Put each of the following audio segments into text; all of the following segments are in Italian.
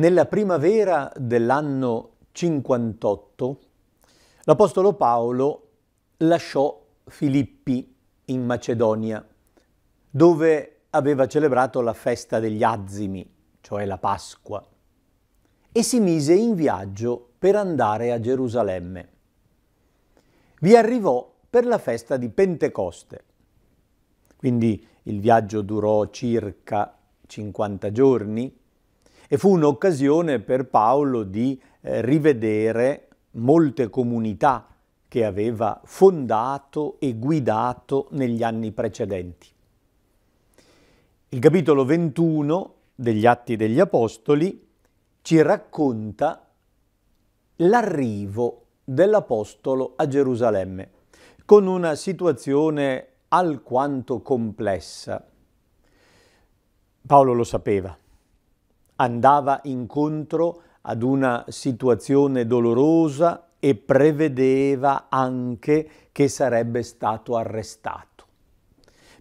Nella primavera dell'anno 58 l'Apostolo Paolo lasciò Filippi in Macedonia, dove aveva celebrato la festa degli azimi, cioè la Pasqua, e si mise in viaggio per andare a Gerusalemme. Vi arrivò per la festa di Pentecoste. Quindi il viaggio durò circa 50 giorni e fu un'occasione per Paolo di eh, rivedere molte comunità che aveva fondato e guidato negli anni precedenti. Il capitolo 21 degli Atti degli Apostoli ci racconta l'arrivo dell'Apostolo a Gerusalemme con una situazione alquanto complessa. Paolo lo sapeva, andava incontro ad una situazione dolorosa e prevedeva anche che sarebbe stato arrestato.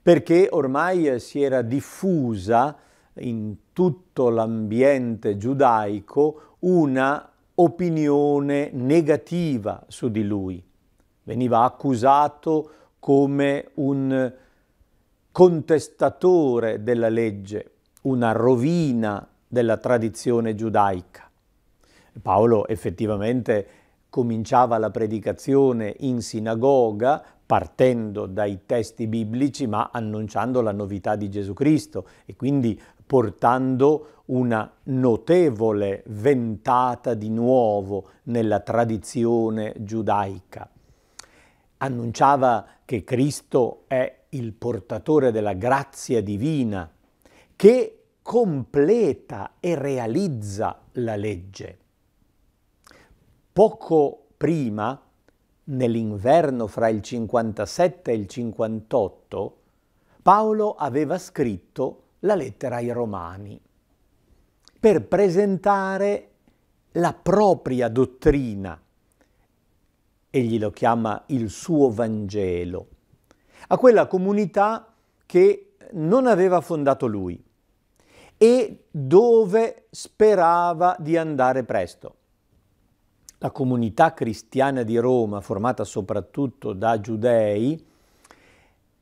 Perché ormai si era diffusa in tutto l'ambiente giudaico una opinione negativa su di lui. Veniva accusato come un contestatore della legge, una rovina della tradizione giudaica. Paolo effettivamente cominciava la predicazione in sinagoga partendo dai testi biblici ma annunciando la novità di Gesù Cristo e quindi portando una notevole ventata di nuovo nella tradizione giudaica. Annunciava che Cristo è il portatore della grazia divina, che completa e realizza la legge. Poco prima, nell'inverno fra il 57 e il 58, Paolo aveva scritto la lettera ai Romani per presentare la propria dottrina. Egli lo chiama il suo Vangelo, a quella comunità che non aveva fondato lui, e dove sperava di andare presto. La comunità cristiana di Roma, formata soprattutto da giudei,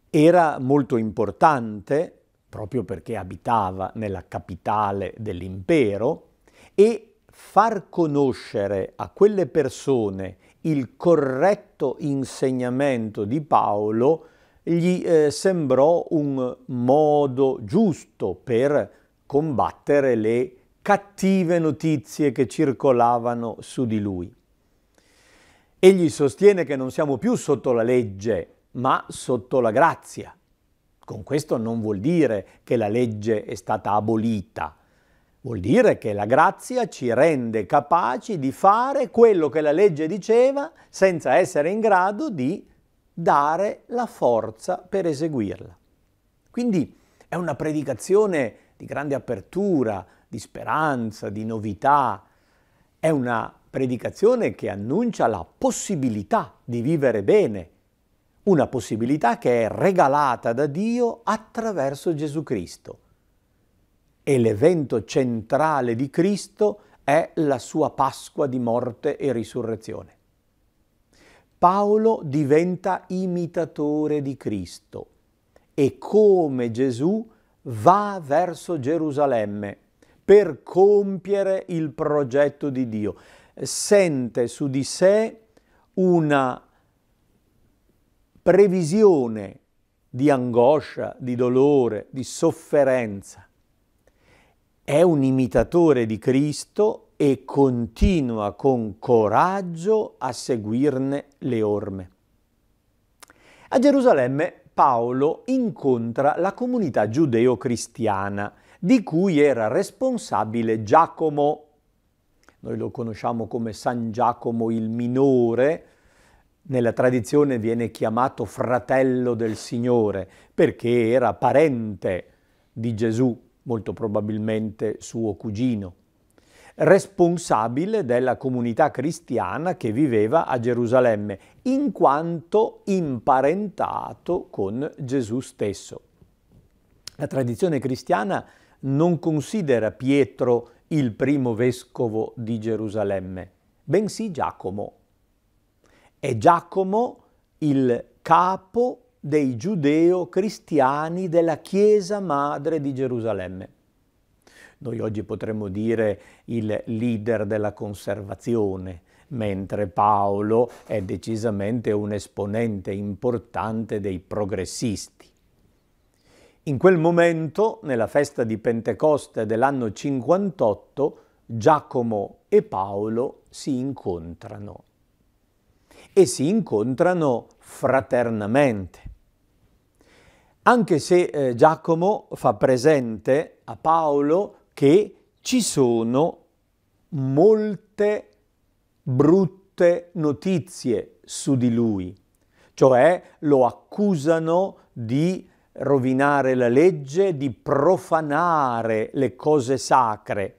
era molto importante proprio perché abitava nella capitale dell'impero e far conoscere a quelle persone il corretto insegnamento di Paolo gli eh, sembrò un modo giusto per combattere le cattive notizie che circolavano su di lui. Egli sostiene che non siamo più sotto la legge, ma sotto la grazia. Con questo non vuol dire che la legge è stata abolita, vuol dire che la grazia ci rende capaci di fare quello che la legge diceva senza essere in grado di dare la forza per eseguirla. Quindi è una predicazione di grande apertura, di speranza, di novità. È una predicazione che annuncia la possibilità di vivere bene, una possibilità che è regalata da Dio attraverso Gesù Cristo. E l'evento centrale di Cristo è la sua Pasqua di morte e risurrezione. Paolo diventa imitatore di Cristo e come Gesù va verso Gerusalemme per compiere il progetto di Dio. Sente su di sé una previsione di angoscia, di dolore, di sofferenza. È un imitatore di Cristo e continua con coraggio a seguirne le orme. A Gerusalemme Paolo incontra la comunità giudeo-cristiana di cui era responsabile Giacomo. Noi lo conosciamo come San Giacomo il Minore, nella tradizione viene chiamato fratello del Signore perché era parente di Gesù, molto probabilmente suo cugino responsabile della comunità cristiana che viveva a Gerusalemme, in quanto imparentato con Gesù stesso. La tradizione cristiana non considera Pietro il primo vescovo di Gerusalemme, bensì Giacomo. È Giacomo il capo dei giudeo-cristiani della Chiesa Madre di Gerusalemme noi oggi potremmo dire il leader della conservazione, mentre Paolo è decisamente un esponente importante dei progressisti. In quel momento, nella festa di Pentecoste dell'anno 58, Giacomo e Paolo si incontrano e si incontrano fraternamente. Anche se eh, Giacomo fa presente a Paolo che ci sono molte brutte notizie su di lui, cioè lo accusano di rovinare la legge, di profanare le cose sacre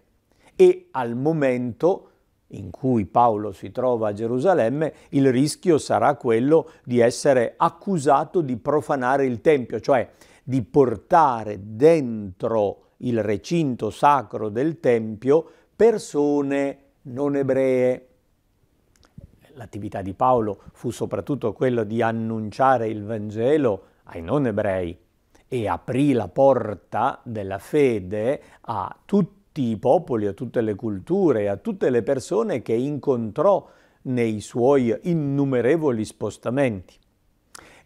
e al momento in cui Paolo si trova a Gerusalemme, il rischio sarà quello di essere accusato di profanare il Tempio, cioè di portare dentro il recinto sacro del Tempio persone non ebree. L'attività di Paolo fu soprattutto quella di annunciare il Vangelo ai non ebrei e aprì la porta della fede a tutti i popoli, a tutte le culture, a tutte le persone che incontrò nei suoi innumerevoli spostamenti.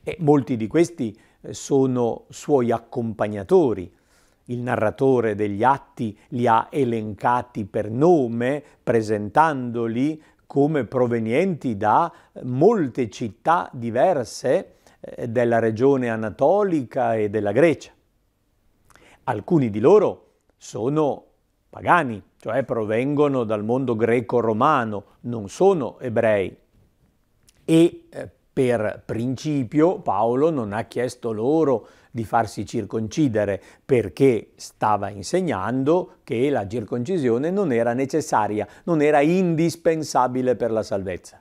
E molti di questi eh, sono suoi accompagnatori, il narratore degli atti li ha elencati per nome, presentandoli come provenienti da molte città diverse eh, della regione anatolica e della Grecia. Alcuni di loro sono pagani, cioè provengono dal mondo greco-romano, non sono ebrei. E eh, per principio Paolo non ha chiesto loro di farsi circoncidere perché stava insegnando che la circoncisione non era necessaria, non era indispensabile per la salvezza.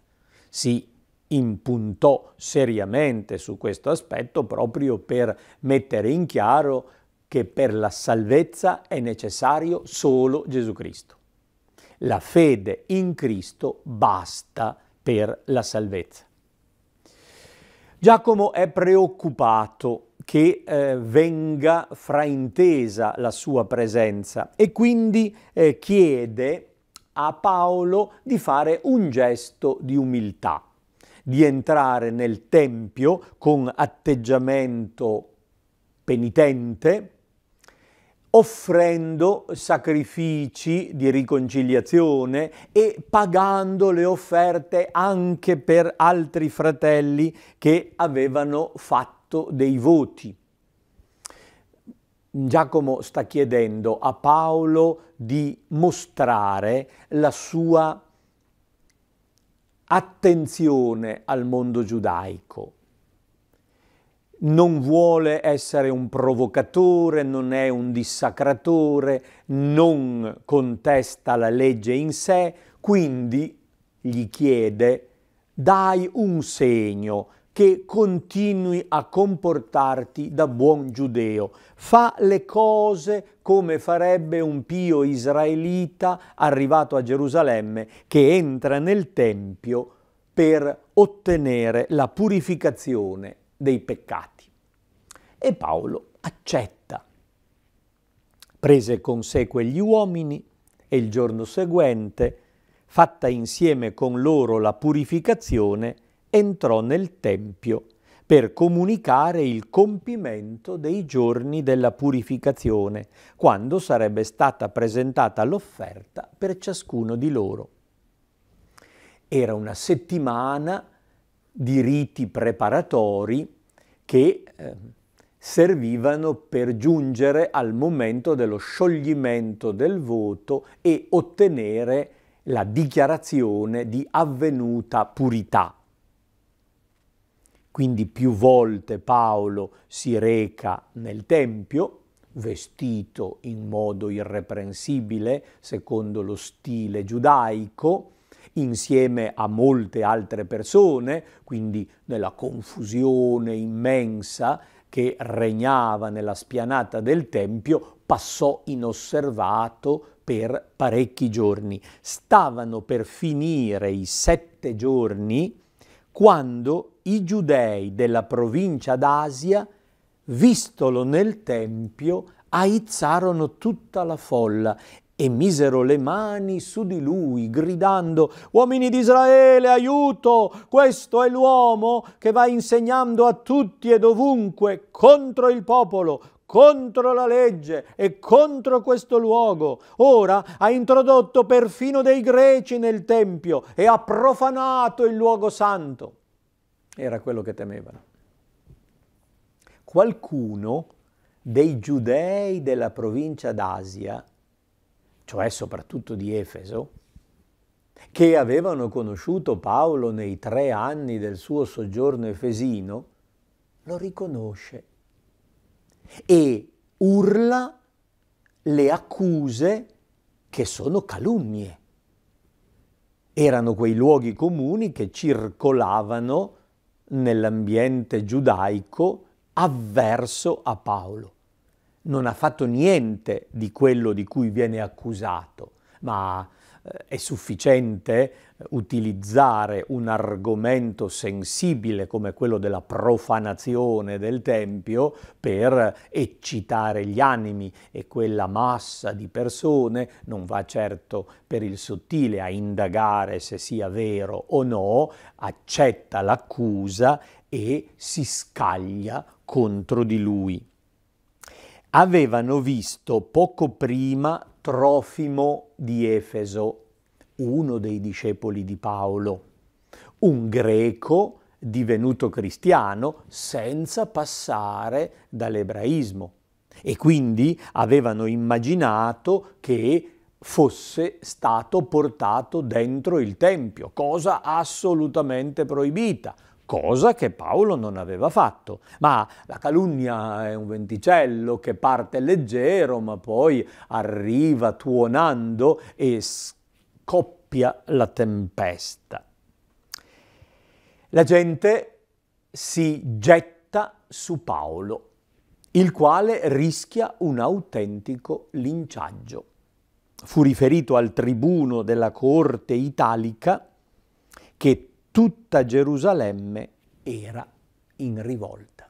Si impuntò seriamente su questo aspetto proprio per mettere in chiaro che per la salvezza è necessario solo Gesù Cristo. La fede in Cristo basta per la salvezza. Giacomo è preoccupato che eh, venga fraintesa la sua presenza e quindi eh, chiede a Paolo di fare un gesto di umiltà, di entrare nel Tempio con atteggiamento penitente, offrendo sacrifici di riconciliazione e pagando le offerte anche per altri fratelli che avevano fatto atto dei voti. Giacomo sta chiedendo a Paolo di mostrare la sua attenzione al mondo giudaico. Non vuole essere un provocatore, non è un dissacratore, non contesta la legge in sé, quindi gli chiede dai un segno che continui a comportarti da buon giudeo. Fa le cose come farebbe un pio israelita arrivato a Gerusalemme che entra nel Tempio per ottenere la purificazione dei peccati. E Paolo accetta. Prese con sé quegli uomini e il giorno seguente, fatta insieme con loro la purificazione, entrò nel Tempio per comunicare il compimento dei giorni della purificazione, quando sarebbe stata presentata l'offerta per ciascuno di loro. Era una settimana di riti preparatori che eh, servivano per giungere al momento dello scioglimento del voto e ottenere la dichiarazione di avvenuta purità. Quindi più volte Paolo si reca nel Tempio, vestito in modo irreprensibile, secondo lo stile giudaico, insieme a molte altre persone, quindi nella confusione immensa che regnava nella spianata del Tempio, passò inosservato per parecchi giorni. Stavano per finire i sette giorni quando i giudei della provincia d'Asia, vistolo nel Tempio, aizzarono tutta la folla e misero le mani su di lui, gridando «Uomini di Israele, aiuto! Questo è l'uomo che va insegnando a tutti e dovunque contro il popolo, contro la legge e contro questo luogo. Ora ha introdotto perfino dei greci nel Tempio e ha profanato il luogo santo». Era quello che temevano. Qualcuno dei giudei della provincia d'Asia, cioè soprattutto di Efeso, che avevano conosciuto Paolo nei tre anni del suo soggiorno efesino, lo riconosce e urla le accuse che sono calunnie. Erano quei luoghi comuni che circolavano nell'ambiente giudaico avverso a Paolo. Non ha fatto niente di quello di cui viene accusato, ma è sufficiente utilizzare un argomento sensibile come quello della profanazione del Tempio per eccitare gli animi e quella massa di persone non va certo per il sottile a indagare se sia vero o no, accetta l'accusa e si scaglia contro di lui avevano visto poco prima Trofimo di Efeso, uno dei discepoli di Paolo, un greco divenuto cristiano senza passare dall'ebraismo e quindi avevano immaginato che fosse stato portato dentro il Tempio, cosa assolutamente proibita cosa che Paolo non aveva fatto. Ma la calunnia è un venticello che parte leggero, ma poi arriva tuonando e scoppia la tempesta. La gente si getta su Paolo, il quale rischia un autentico linciaggio. Fu riferito al tribuno della corte italica che tutta Gerusalemme era in rivolta.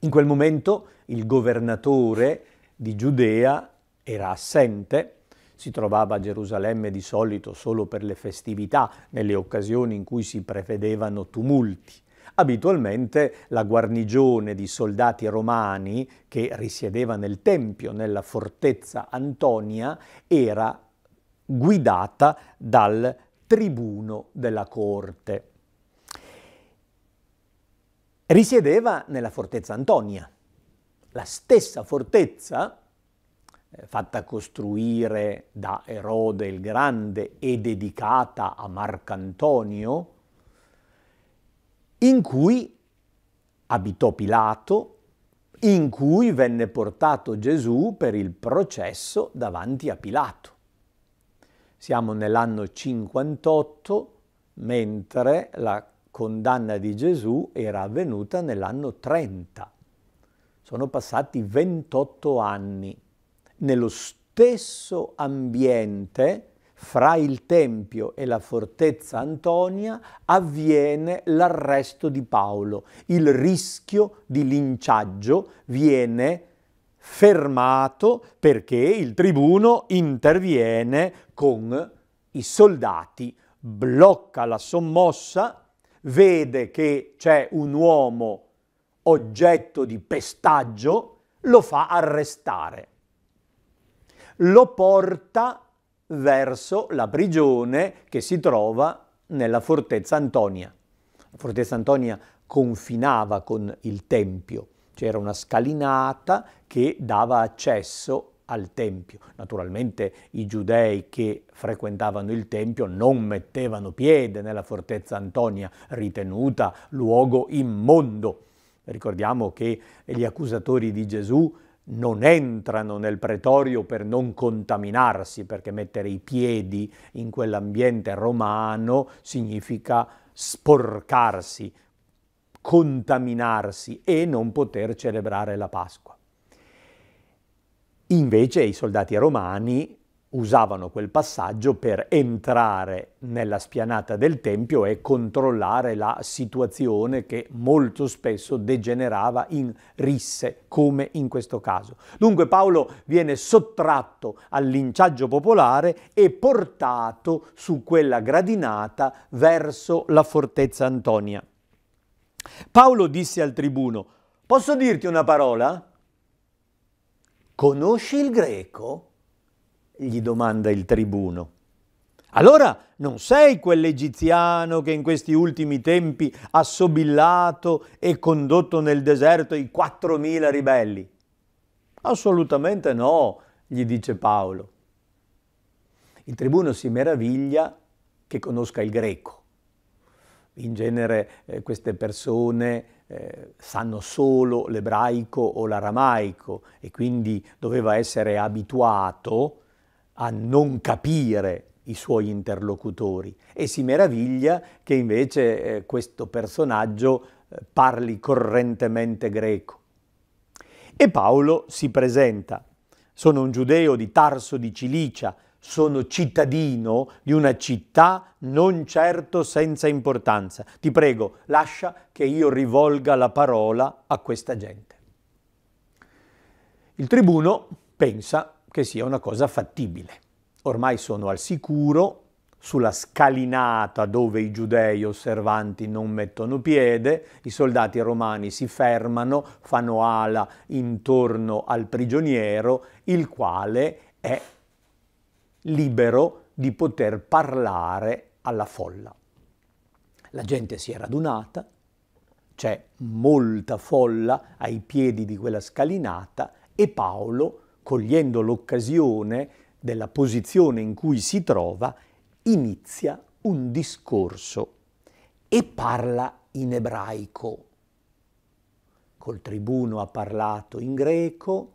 In quel momento il governatore di Giudea era assente, si trovava a Gerusalemme di solito solo per le festività, nelle occasioni in cui si prevedevano tumulti. Abitualmente la guarnigione di soldati romani che risiedeva nel Tempio, nella fortezza Antonia, era guidata dal governatore tribuno della corte. Risiedeva nella fortezza Antonia, la stessa fortezza eh, fatta costruire da Erode il Grande e dedicata a Marcantonio, in cui abitò Pilato, in cui venne portato Gesù per il processo davanti a Pilato. Siamo nell'anno 58, mentre la condanna di Gesù era avvenuta nell'anno 30. Sono passati 28 anni. Nello stesso ambiente, fra il Tempio e la fortezza Antonia, avviene l'arresto di Paolo. Il rischio di linciaggio viene fermato perché il tribuno interviene con i soldati, blocca la sommossa, vede che c'è un uomo oggetto di pestaggio, lo fa arrestare. Lo porta verso la prigione che si trova nella fortezza Antonia. La fortezza Antonia confinava con il Tempio c'era una scalinata che dava accesso al Tempio. Naturalmente i giudei che frequentavano il Tempio non mettevano piede nella fortezza Antonia, ritenuta luogo immondo. Ricordiamo che gli accusatori di Gesù non entrano nel pretorio per non contaminarsi, perché mettere i piedi in quell'ambiente romano significa sporcarsi contaminarsi e non poter celebrare la Pasqua. Invece i soldati romani usavano quel passaggio per entrare nella spianata del Tempio e controllare la situazione che molto spesso degenerava in risse, come in questo caso. Dunque Paolo viene sottratto al linciaggio popolare e portato su quella gradinata verso la fortezza Antonia. Paolo disse al tribuno, posso dirti una parola? Conosci il greco? gli domanda il tribuno. Allora non sei quell'egiziano che in questi ultimi tempi ha sobillato e condotto nel deserto i 4.000 ribelli? Assolutamente no, gli dice Paolo. Il tribuno si meraviglia che conosca il greco in genere eh, queste persone eh, sanno solo l'ebraico o l'aramaico e quindi doveva essere abituato a non capire i suoi interlocutori e si meraviglia che invece eh, questo personaggio eh, parli correntemente greco. E Paolo si presenta, sono un giudeo di Tarso di Cilicia, sono cittadino di una città non certo senza importanza. Ti prego, lascia che io rivolga la parola a questa gente. Il tribuno pensa che sia una cosa fattibile. Ormai sono al sicuro sulla scalinata dove i giudei osservanti non mettono piede, i soldati romani si fermano, fanno ala intorno al prigioniero, il quale è libero di poter parlare alla folla. La gente si è radunata, c'è molta folla ai piedi di quella scalinata e Paolo, cogliendo l'occasione della posizione in cui si trova, inizia un discorso e parla in ebraico. Col tribuno ha parlato in greco,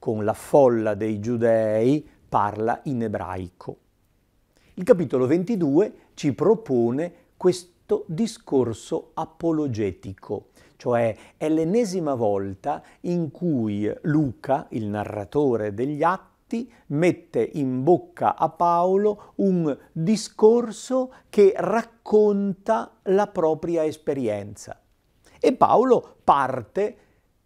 con la folla dei giudei parla in ebraico. Il capitolo 22 ci propone questo discorso apologetico, cioè è l'ennesima volta in cui Luca, il narratore degli atti, mette in bocca a Paolo un discorso che racconta la propria esperienza. E Paolo parte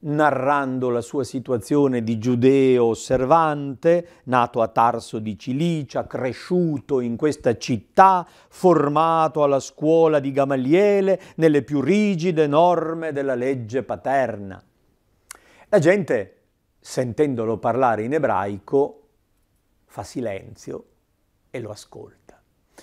narrando la sua situazione di giudeo osservante, nato a Tarso di Cilicia, cresciuto in questa città, formato alla scuola di Gamaliele nelle più rigide norme della legge paterna. La gente, sentendolo parlare in ebraico, fa silenzio e lo ascolta.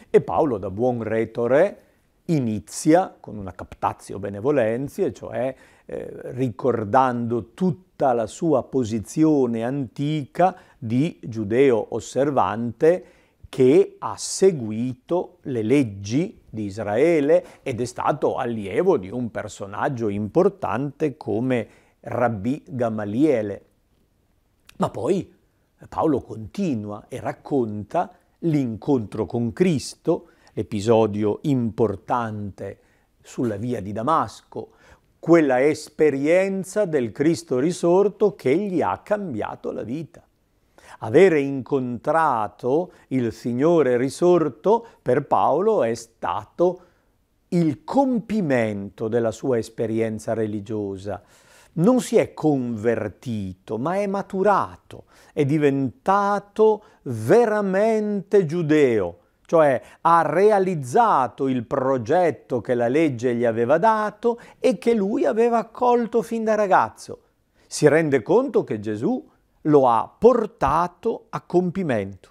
E Paolo, da buon retore, inizia con una captatio benevolenzia, cioè eh, ricordando tutta la sua posizione antica di giudeo osservante che ha seguito le leggi di Israele ed è stato allievo di un personaggio importante come Rabbi Gamaliele. Ma poi Paolo continua e racconta l'incontro con Cristo, l'episodio importante sulla via di Damasco, quella esperienza del Cristo risorto che gli ha cambiato la vita. Avere incontrato il Signore risorto per Paolo è stato il compimento della sua esperienza religiosa. Non si è convertito, ma è maturato, è diventato veramente giudeo, cioè ha realizzato il progetto che la legge gli aveva dato e che lui aveva accolto fin da ragazzo. Si rende conto che Gesù lo ha portato a compimento.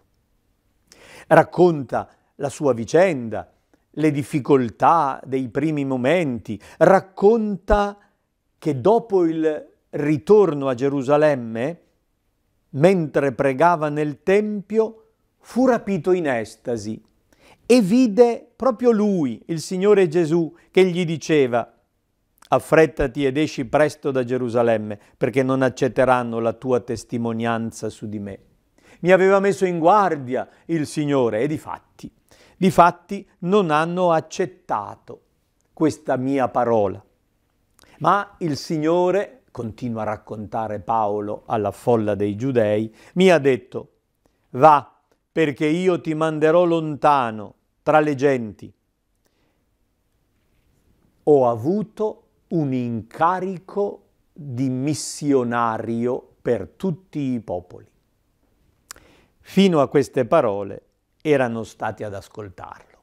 Racconta la sua vicenda, le difficoltà dei primi momenti, racconta che dopo il ritorno a Gerusalemme, mentre pregava nel Tempio, fu rapito in estasi e vide proprio lui, il Signore Gesù, che gli diceva affrettati ed esci presto da Gerusalemme, perché non accetteranno la tua testimonianza su di me. Mi aveva messo in guardia il Signore e di fatti, di fatti non hanno accettato questa mia parola. Ma il Signore, continua a raccontare Paolo alla folla dei giudei, mi ha detto, va, perché io ti manderò lontano tra le genti. Ho avuto un incarico di missionario per tutti i popoli. Fino a queste parole erano stati ad ascoltarlo,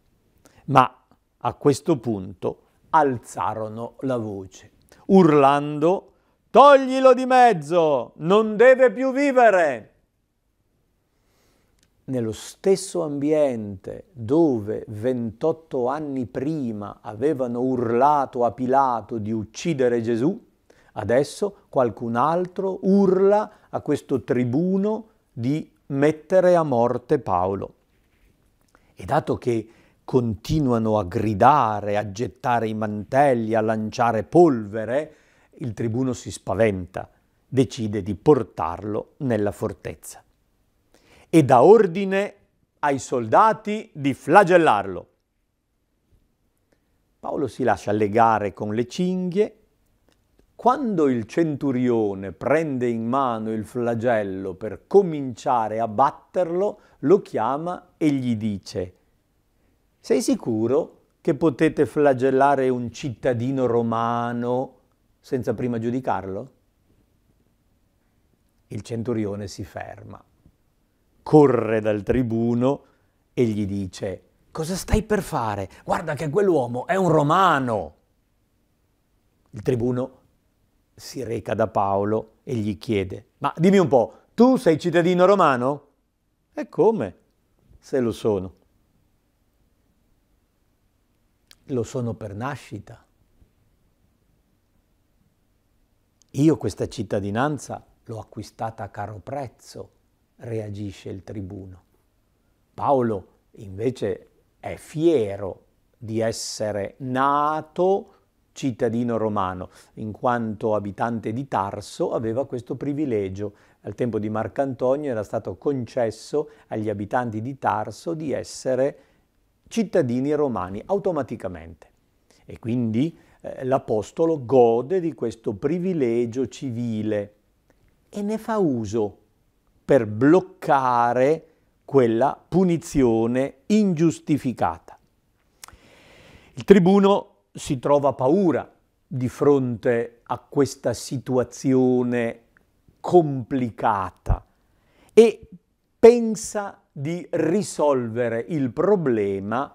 ma a questo punto alzarono la voce, urlando, toglilo di mezzo, non deve più vivere nello stesso ambiente dove 28 anni prima avevano urlato a Pilato di uccidere Gesù, adesso qualcun altro urla a questo tribuno di mettere a morte Paolo. E dato che continuano a gridare, a gettare i mantelli, a lanciare polvere, il tribuno si spaventa, decide di portarlo nella fortezza e dà ordine ai soldati di flagellarlo. Paolo si lascia legare con le cinghie. Quando il centurione prende in mano il flagello per cominciare a batterlo, lo chiama e gli dice, sei sicuro che potete flagellare un cittadino romano senza prima giudicarlo? Il centurione si ferma corre dal tribuno e gli dice, cosa stai per fare? Guarda che quell'uomo è un romano. Il tribuno si reca da Paolo e gli chiede, ma dimmi un po', tu sei cittadino romano? E come? Se lo sono. Lo sono per nascita. Io questa cittadinanza l'ho acquistata a caro prezzo reagisce il tribuno. Paolo invece è fiero di essere nato cittadino romano, in quanto abitante di Tarso aveva questo privilegio. Al tempo di Marcantonio era stato concesso agli abitanti di Tarso di essere cittadini romani automaticamente. E quindi eh, l'Apostolo gode di questo privilegio civile e ne fa uso per bloccare quella punizione ingiustificata. Il tribuno si trova paura di fronte a questa situazione complicata e pensa di risolvere il problema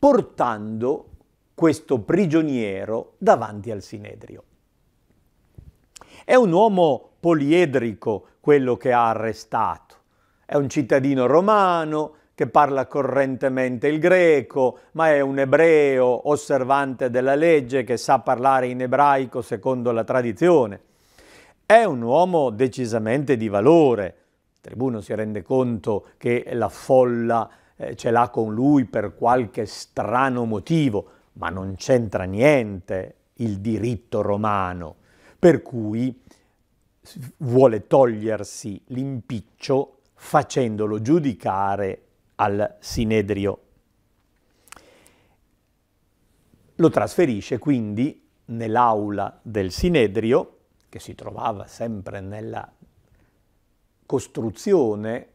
portando questo prigioniero davanti al Sinedrio. È un uomo poliedrico quello che ha arrestato. È un cittadino romano che parla correntemente il greco, ma è un ebreo osservante della legge che sa parlare in ebraico secondo la tradizione. È un uomo decisamente di valore. Il tribuno si rende conto che la folla eh, ce l'ha con lui per qualche strano motivo, ma non c'entra niente il diritto romano per cui vuole togliersi l'impiccio facendolo giudicare al Sinedrio. Lo trasferisce quindi nell'aula del Sinedrio, che si trovava sempre nella costruzione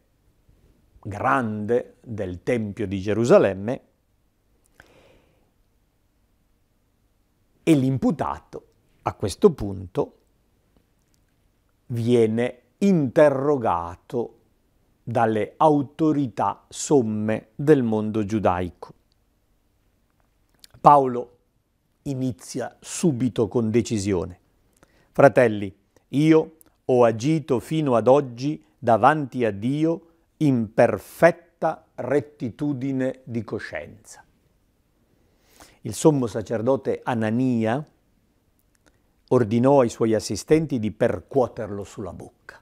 grande del Tempio di Gerusalemme, e l'imputato a questo punto viene interrogato dalle autorità somme del mondo giudaico. Paolo inizia subito con decisione. Fratelli, io ho agito fino ad oggi davanti a Dio in perfetta rettitudine di coscienza. Il sommo sacerdote Anania ordinò ai suoi assistenti di percuoterlo sulla bocca.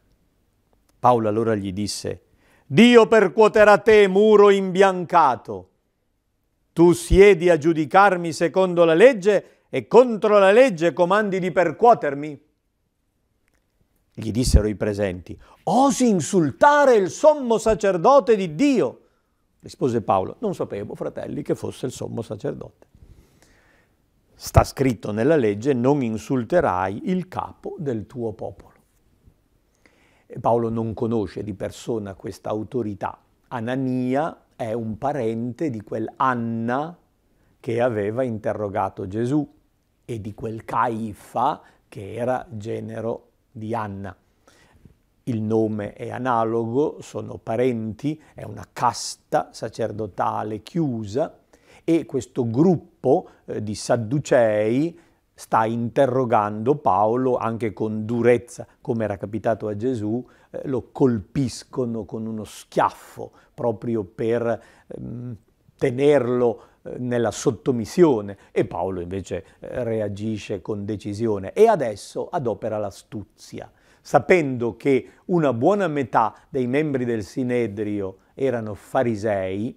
Paolo allora gli disse, Dio percuoterà te, muro imbiancato. Tu siedi a giudicarmi secondo la legge e contro la legge comandi di percuotermi? Gli dissero i presenti, osi insultare il sommo sacerdote di Dio? Rispose Paolo, non sapevo, fratelli, che fosse il sommo sacerdote sta scritto nella legge, non insulterai il capo del tuo popolo. Paolo non conosce di persona questa autorità. Anania è un parente di quel Anna che aveva interrogato Gesù e di quel Caifa che era genero di Anna. Il nome è analogo, sono parenti, è una casta sacerdotale chiusa e questo gruppo eh, di sadducei sta interrogando Paolo anche con durezza, come era capitato a Gesù, eh, lo colpiscono con uno schiaffo proprio per ehm, tenerlo eh, nella sottomissione e Paolo invece eh, reagisce con decisione e adesso adopera l'astuzia, sapendo che una buona metà dei membri del Sinedrio erano farisei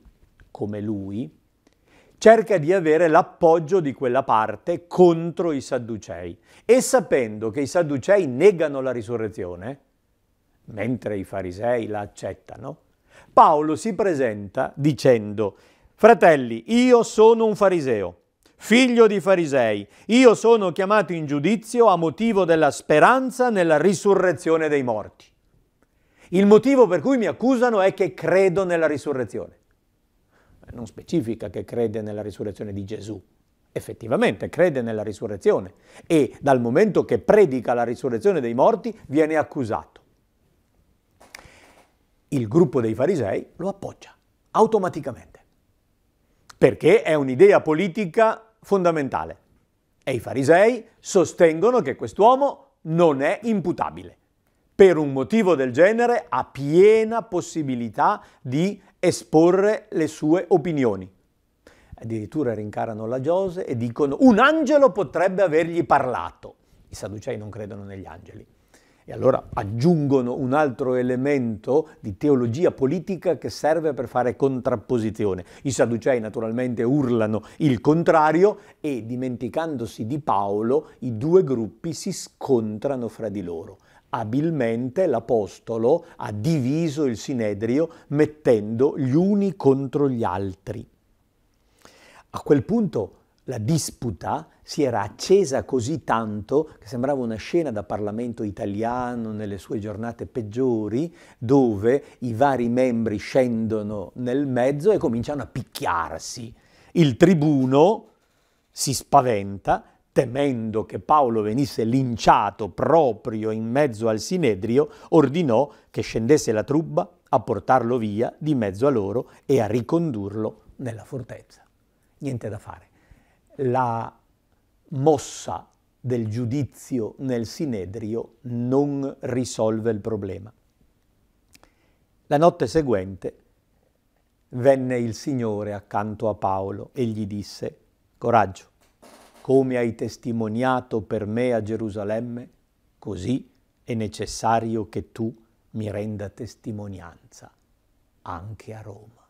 come lui, cerca di avere l'appoggio di quella parte contro i Sadducei e sapendo che i Sadducei negano la risurrezione, mentre i farisei la accettano, Paolo si presenta dicendo, fratelli, io sono un fariseo, figlio di farisei, io sono chiamato in giudizio a motivo della speranza nella risurrezione dei morti. Il motivo per cui mi accusano è che credo nella risurrezione. Eh, non specifica che crede nella risurrezione di Gesù. Effettivamente crede nella risurrezione e dal momento che predica la risurrezione dei morti viene accusato. Il gruppo dei farisei lo appoggia automaticamente perché è un'idea politica fondamentale e i farisei sostengono che quest'uomo non è imputabile per un motivo del genere ha piena possibilità di esporre le sue opinioni. Addirittura rincarano la Giose e dicono un angelo potrebbe avergli parlato. I Sadducei non credono negli angeli. E allora aggiungono un altro elemento di teologia politica che serve per fare contrapposizione. I Sadducei naturalmente urlano il contrario e dimenticandosi di Paolo i due gruppi si scontrano fra di loro abilmente l'Apostolo ha diviso il Sinedrio mettendo gli uni contro gli altri. A quel punto la disputa si era accesa così tanto che sembrava una scena da Parlamento italiano nelle sue giornate peggiori, dove i vari membri scendono nel mezzo e cominciano a picchiarsi. Il tribuno si spaventa temendo che Paolo venisse linciato proprio in mezzo al Sinedrio, ordinò che scendesse la trubba a portarlo via di mezzo a loro e a ricondurlo nella fortezza. Niente da fare. La mossa del giudizio nel Sinedrio non risolve il problema. La notte seguente venne il Signore accanto a Paolo e gli disse, coraggio, come hai testimoniato per me a Gerusalemme, così è necessario che tu mi renda testimonianza anche a Roma.